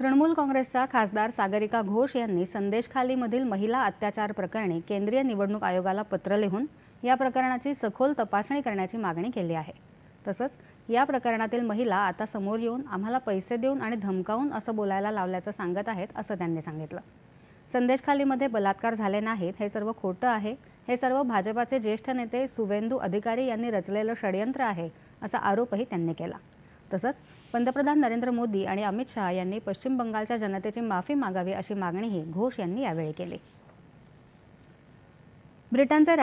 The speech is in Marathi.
तृणमूल काँग्रेसच्या खासदार सागरिका घोष यांनी संदेशखालीमधील महिला अत्याचार प्रकरणी केंद्रीय निवडणूक आयोगाला पत्र लिहून या प्रकरणाची सखोल तपासणी करण्याची मागणी केली आहे तसंच या प्रकरणातील महिला आता समोर येऊन आम्हाला पैसे देऊन आणि धमकावून असं बोलायला लावल्याचं सांगत आहेत असं त्यांनी सांगितलं संदेशखालीमध्ये बलात्कार झाले नाहीत हे सर्व खोटं आहे हे सर्व भाजपाचे ज्येष्ठ नेते सुवेंदू अधिकारी यांनी रचलेलं षडयंत्र आहे असा आरोपही त्यांनी केला तसंच पंतप्रधान नरेंद्र मोदी आणि अमित शहा यांनी पश्चिम बंगालच्या जनतेची माफी मागावी अशी मागणीही घोष यांनी यावेळी केली ब्रिटनचे